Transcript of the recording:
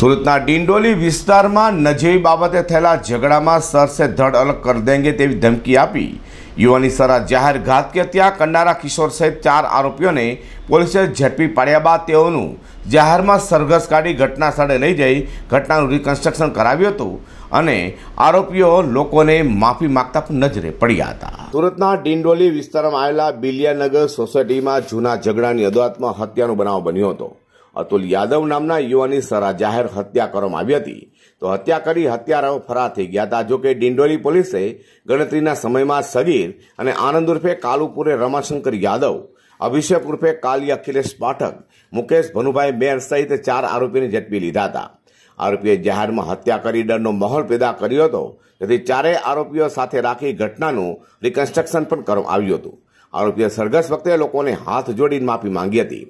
સુરતના ડિંડોલી વિસ્તારમાં નજીવી બાબતે થયેલા ઝઘડામાં સરસે ધડ અલગ કર દેંગે તેવી ધમકી આપી યુવાની સરા જાહેર ઘાત કે ત્યાં કરનારા કિશોર સહિત ચાર આરોપીઓને પોલીસે ઝડપી પાડ્યા બાદ તેઓનું જાહેરમાં સરઘસ કાઢી ઘટના સ્થળે લઈ જઈ ઘટનાનું રિકન્સ્ટ્રક્શન કરાવ્યું હતું અને આરોપીઓ લોકોને માફી માગતા પણ નજરે પડ્યા હતા સુરતના ડિંડોલી વિસ્તારમાં આવેલા બિલિયાનગર સોસાયટીમાં જૂના ઝઘડાની અદાલતમાં હત્યાનો બનાવ બન્યો હતો અતુલ યાદવ નામના યુવાની સરા જાહેર હત્યા કરવામાં આવી હતી તો હત્યા કરી હત્યારાઓ ફરાર થઈ ગયા હતા જોકે ડિંડોલી પોલીસે ગણતરીના સમયમાં સગીર અને આનંદ ઉર્ફે કાલુપુરે રમાશંકર યાદવ અભિષેક ઉર્ફે કાલી અખિલેશ પાઠક મુકેશ ભનુભાઈ મેર સહિત ચાર આરોપીને ઝડપી લીધા હતા આરોપીએ જાહેરમાં હત્યા કરી ડરનો માહોલ પેદા કર્યો હતો તેથી ચારેય આરોપીઓ સાથે રાખી ઘટનાનું રિકન્સ્ટ્રક્શન પણ કરવામાં આવ્યું હતું આરોપીએ સરઘસ વખતે લોકોને હાથ જોડીને માફી માંગી હતી